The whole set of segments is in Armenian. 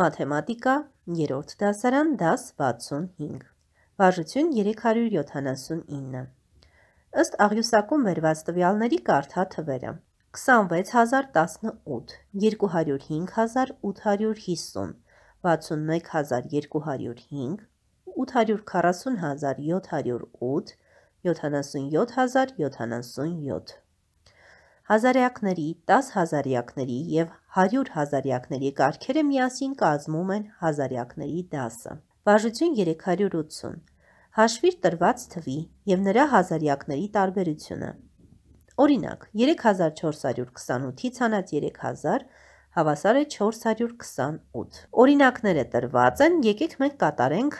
Մաթեմատիկա, երորդ դասարան, դաս 65, վարժություն 379։ Աստ աղյուսակում վերված տվյալների կարթա թվերը։ 26,018, 205,850, 61,205, 840,708, 77,077 հազարյակների, 10 հազարյակների և 100 հազարյակների կարգերը միասին կազմում են հազարյակների դասը։ Բաժություն 380 հաշվիր տրված թվի և նրա հազարյակների տարբերությունը։ Օրինակ, 3428-ից հանած 3000 հավասար է 428։ Օրինակները տրված են, եկեք մենք կատարենք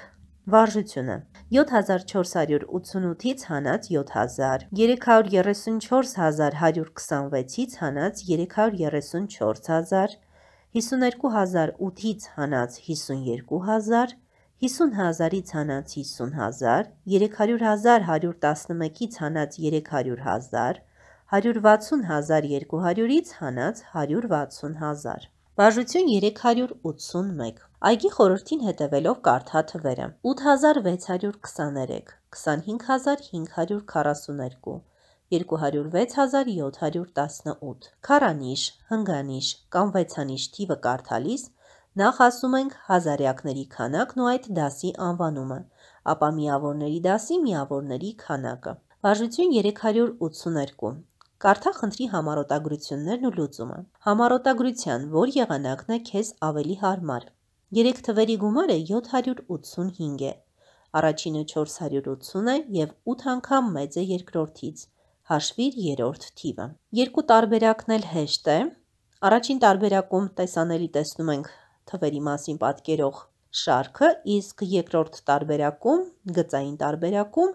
վարժությունը։ 7488-ից հանած 7000, 334126-ից հանած 334000, 52008-ից հանած 52000, 50000-ից հանած 50000, 300000-111-ից հանած 300000, 160200-ից հանած 160000։ Բաժություն 381 Այգի խորհրդին հետևելով կարդա թվերը 8623, 25542, 206718, քարանիշ, հնգանիշ կամ վեցանիշ թիվը կարդալիս նախ ասում ենք հազարյակների քանակն ու այդ դասի անվանումը, ապա միավորների դասի միավորների քանակը։ Բաժություն 382 Կարդա խնդրի համարոտագրություններն ու լուծումը։ Համարոտագրության, որ եղանակն է քեզ ավելի հարմար։ Երեք թվերի գումարը 785 է։ Առաջինը 480 է եւ 8 անգամ մեծ է երկրորդից։ Հաշվիր երրորդ թիվը։ Երկու տարբերակն էլ հեշտ է։ Առաջին տարբերակում տեսանելի տեսնում ենք թվերի մասին պատկերող շարքը, իսկ երկրորդ տարբերակում, գծային տարբերակում,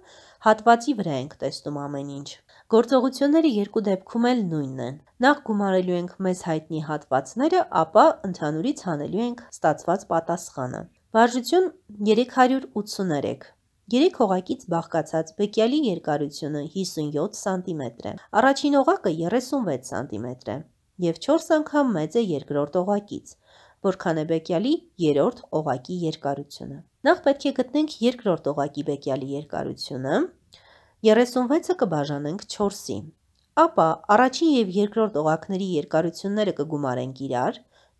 հատվածի վրա ենք տեսնում ամեն ինչ։ Գործողությունները երկու դեպքում էլ նույնն են։ Նախ գումարելու ենք մեզ հայտնի հատվածները, ապա ընդհանուրից հանելու ենք ստացված պատասխանը։ Վարժություն 383 3 հողակից բաղկացած բեկյալի երկարությունը 57 սանտիմետր է, առաջին հողակը 36 սանտիմետր է և 4 անգամ մեծ է երկրորդ հողակից որքան է Բեկյալի երրորդ օղակի երկարությունը։ Նախ պետք է գտնենք երկրորդ օղակի Բեկյալի երկարությունը։ 36-ը կբաժանենք 4-ի։ Ապա առաջին եւ երկրորդ օղակների երկարությունները կգումարենք իրար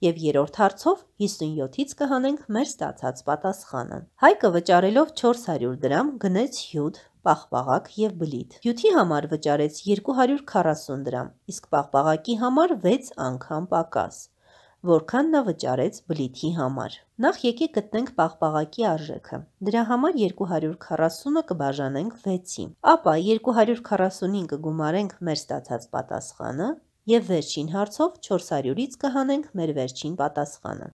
եւ երրորդ հարցով 57-ից կհանենք մեր ստացած պատասխանը։ Հայկը վճարելով 400 դրամ գնեց հյութ, պաղպաղակ եւ բլիթ։ Հյութի համար վճարեց 240 դրամ, իսկ պաղպաղակի համար 6 անգամ պակաս որքան նա վճարեց բլիթի համար։ Նախ եկեք գտնենք պաղպաղակի արժեքը։ Դրա համար 240-ը կբաժանենք 6-ի, ապա 245-ը կգումարենք մեր ստացած պատասխանը եւ վերջին հարցով 400-ից կհանենք մեր վերջին պատասխանը։